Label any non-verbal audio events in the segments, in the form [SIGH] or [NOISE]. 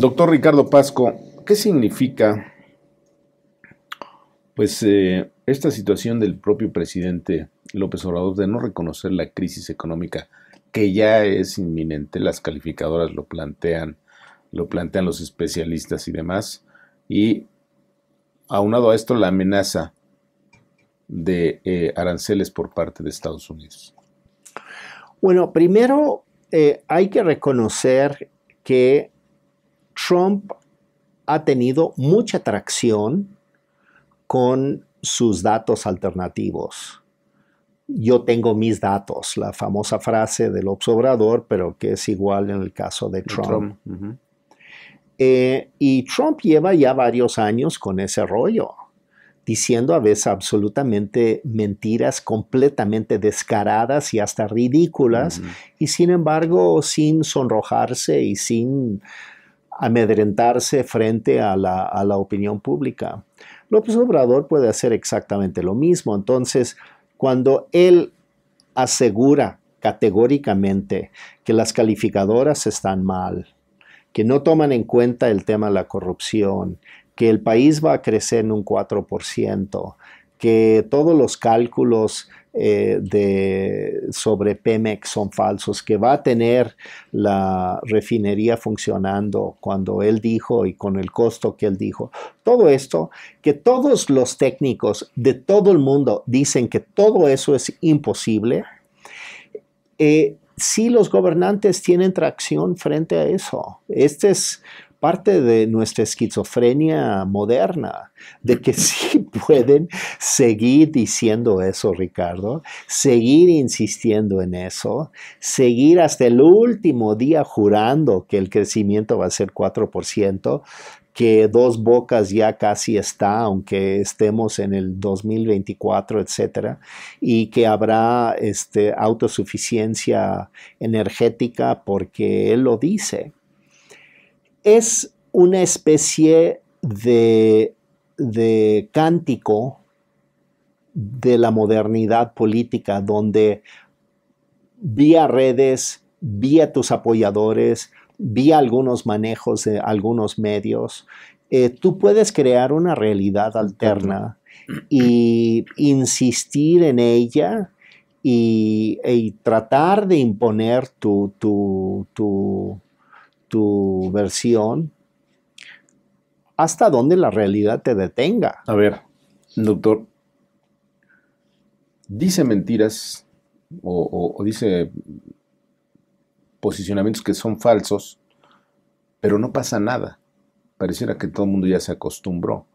Doctor Ricardo Pasco, ¿qué significa pues eh, esta situación del propio presidente López Obrador de no reconocer la crisis económica que ya es inminente? Las calificadoras lo plantean, lo plantean los especialistas y demás. Y aunado a esto la amenaza de eh, aranceles por parte de Estados Unidos. Bueno, primero eh, hay que reconocer que Trump ha tenido mucha tracción con sus datos alternativos. Yo tengo mis datos, la famosa frase del observador, pero que es igual en el caso de Trump. Eh, y Trump lleva ya varios años con ese rollo, diciendo a veces absolutamente mentiras completamente descaradas y hasta ridículas, y sin embargo sin sonrojarse y sin amedrentarse frente a la, opinión pública. López Obrador puede hacer exactamente lo mismo. Entonces, cuando él asegura categóricamente que las calificadoras están mal, que no toman en cuenta el tema de la corrupción, que el país va a crecer en un 4%, que todos los cálculos eh, sobre Pemex son falsos, que va a tener la refinería funcionando cuando él dijo y con el costo que él dijo. Todo esto, que todos los técnicos de todo el mundo dicen que todo eso es imposible, eh, si los gobernantes tienen tracción frente a eso. Este es parte de nuestra esquizofrenia moderna, de que [LAUGHS] sí pueden seguir diciendo eso, Ricardo, seguir insistiendo en eso, seguir hasta el último día jurando que el crecimiento va a ser 4%, que dos bocas ya casi está, aunque estemos en el 2024, etcétera, y que habrá este, autosuficiencia energética porque él lo dice es una especie de, cántico de la modernidad política, donde vía redes, vía tus apoyadores, vía algunos manejos de algunos medios, eh, tú puedes crear una realidad alterna y insistir en ella y, tratar de imponer tu, tu, tu versión hasta donde la realidad te detenga. A ver, doctor, dice mentiras o, dice posicionamientos que son falsos, pero no pasa nada. Pareciera que todo el mundo ya se acostumbró.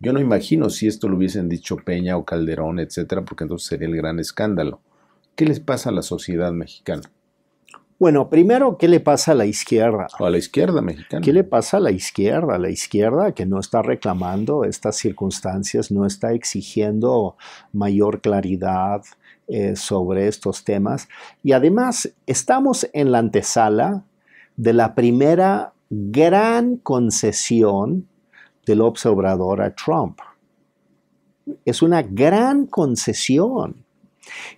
Yo no imagino si esto lo hubiesen dicho Peña o Calderón, etcétera, porque entonces sería el gran escándalo. ¿Qué les pasa a la sociedad mexicana? Bueno, primero, ¿qué le pasa a la izquierda? a la izquierda mexicana. ¿Qué le pasa a la izquierda? A la izquierda que no está reclamando estas circunstancias, no está exigiendo mayor claridad eh, sobre estos temas. Y además, estamos en la antesala de la primera gran concesión del observador a Trump. Es una gran concesión.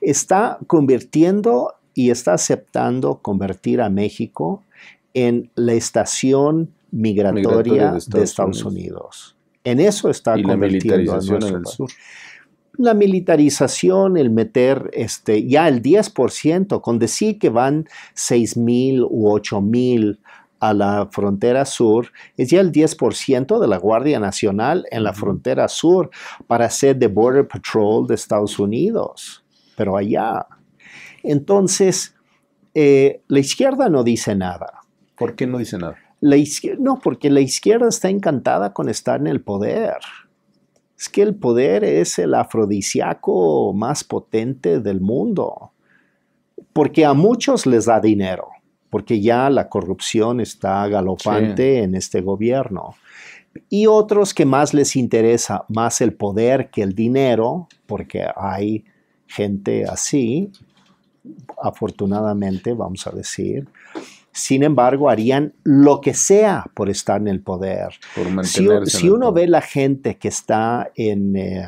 Está convirtiendo y está aceptando convertir a México en la estación migratoria, de Estados, Unidos. En eso está convirtiendo la militarización el La militarización, el meter este, ya el 10%, con decir que van 6.000 u 8.000 a la frontera sur, es ya el 10% de la Guardia Nacional en la frontera sur para ser de Border Patrol de Estados Unidos, pero allá. Entonces, eh, la izquierda no dice nada. ¿Por qué no dice nada? La no, porque la izquierda está encantada con estar en el poder. Es que el poder es el afrodisíaco más potente del mundo. Porque a muchos les da dinero, porque ya la corrupción está galopante en este gobierno. Y otros que más les interesa más el poder que el dinero, porque hay gente así, afortunadamente, vamos a decir. Sin embargo, harían lo que sea por estar en el poder. si, uno ve la gente que está en, eh,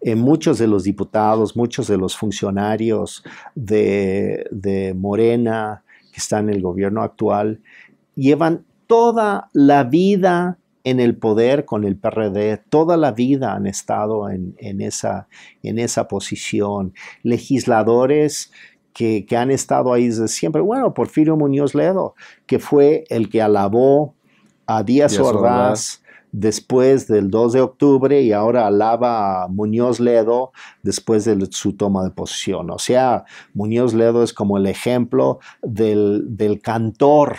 en, muchos de los diputados, muchos de los funcionarios de, de Morena que están en el gobierno actual, llevan toda la vida en el poder con el PRD, toda la vida han estado en, esa, posición, legisladores que, han estado ahí desde siempre. Bueno, Porfirio Muñoz Ledo, que fue el que alabó a Díaz, Ordaz, después del 2 de octubre y ahora alaba a Muñoz Ledo después de su toma de posición. O sea, Muñoz Ledo es como el ejemplo del cantor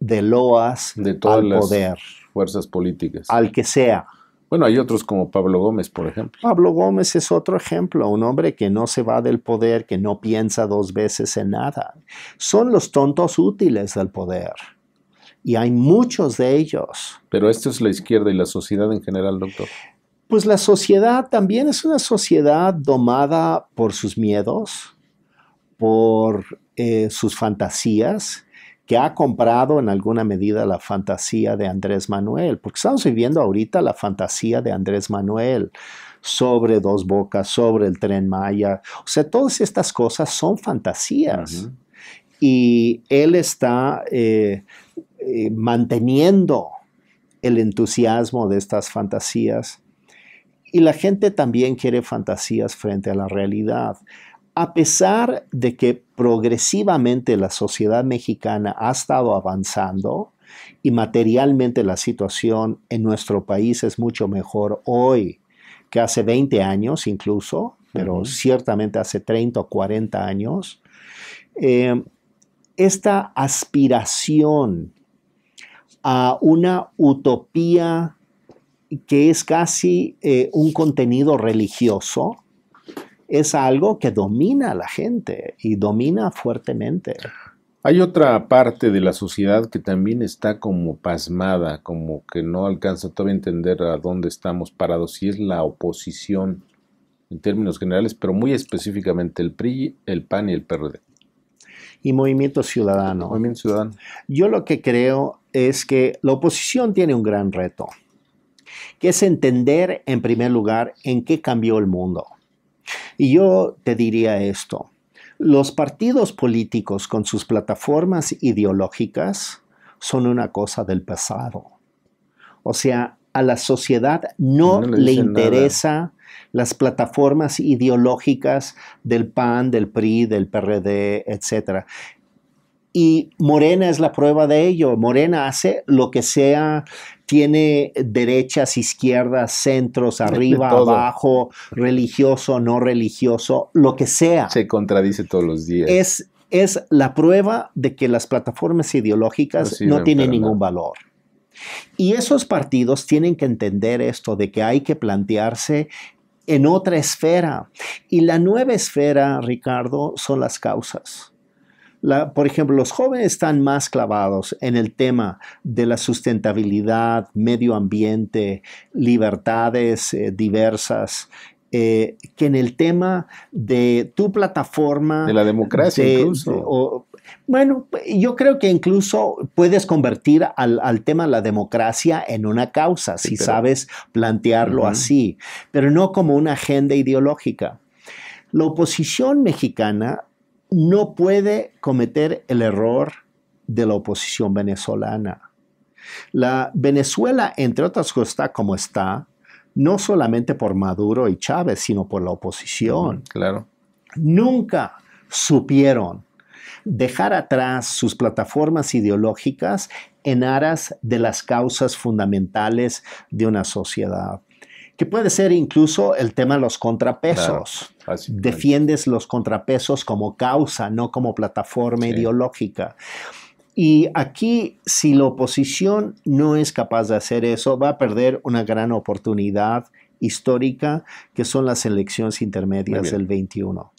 de loas de todas las poder. Fuerzas políticas. Al que sea. Bueno, hay otros como Pablo Gómez, por ejemplo. Pablo Gómez es otro ejemplo, un hombre que no se va del poder, que no piensa dos veces en nada. Son los tontos útiles del poder. Y hay muchos de ellos. Pero esto es la izquierda y la sociedad en general, doctor. Pues la sociedad también es una sociedad domada por sus miedos, por eh, sus fantasías que ha comprado en alguna medida la fantasía de Andrés Manuel, porque estamos viviendo ahorita la fantasía de Andrés Manuel sobre dos bocas, sobre el tren Maya. O sea, todas estas cosas son fantasías. Y él está eh, eh, manteniendo el entusiasmo de estas fantasías. Y la gente también quiere fantasías frente a la realidad a pesar de que progresivamente la sociedad mexicana ha estado avanzando y materialmente la situación en nuestro país es mucho mejor hoy que hace 20 años incluso, pero ciertamente hace 30 o 40 años, eh, esta aspiración a una utopía que es casi eh, un contenido religioso, es algo que domina a la gente y domina fuertemente. Hay otra parte de la sociedad que también está como pasmada, como que no alcanza todavía a entender a dónde estamos parados, y es la oposición en términos generales, pero muy específicamente el PRI, el PAN y el PRD. Y Movimiento Ciudadano. Movimiento Ciudadano. Yo lo que creo es que la oposición tiene un gran reto, que es entender en primer lugar en qué cambió el mundo. Y yo te diría esto, los partidos políticos con sus plataformas ideológicas son una cosa del pasado. O sea, a la sociedad no, le, interesan interesa las plataformas ideológicas del PAN, del PRI, del PRD, etc. Y Morena es la prueba de ello. Morena hace lo que sea, tiene derechas, izquierdas, centros, arriba, abajo, religioso, no religioso, lo que sea. Se contradice todos los días. Es, la prueba de que las plataformas ideológicas no, tienen ningún valor. Y esos partidos tienen que entender esto de que hay que plantearse en otra esfera. Y la nueva esfera, Ricardo, son las causas por ejemplo, los jóvenes están más clavados en el tema de la sustentabilidad, medio ambiente, libertades eh, diversas, eh, que en el tema de tu plataforma. De la democracia incluso. bueno, yo creo que incluso puedes convertir al, tema de la democracia en una causa, si sabes plantearlo así, pero no como una agenda ideológica. La oposición mexicana no puede cometer el error de la oposición venezolana. La Venezuela, entre otras cosas, está como está, no solamente por Maduro y Chávez, sino por la oposición. Claro. Nunca supieron dejar atrás sus plataformas ideológicas en aras de las causas fundamentales de una sociedad que puede ser incluso el tema de los contrapesos. Defiendes los contrapesos como causa, no como plataforma ideológica. Y aquí, si la oposición no es capaz de hacer eso, va a perder una gran oportunidad histórica, que son las elecciones intermedias del 21.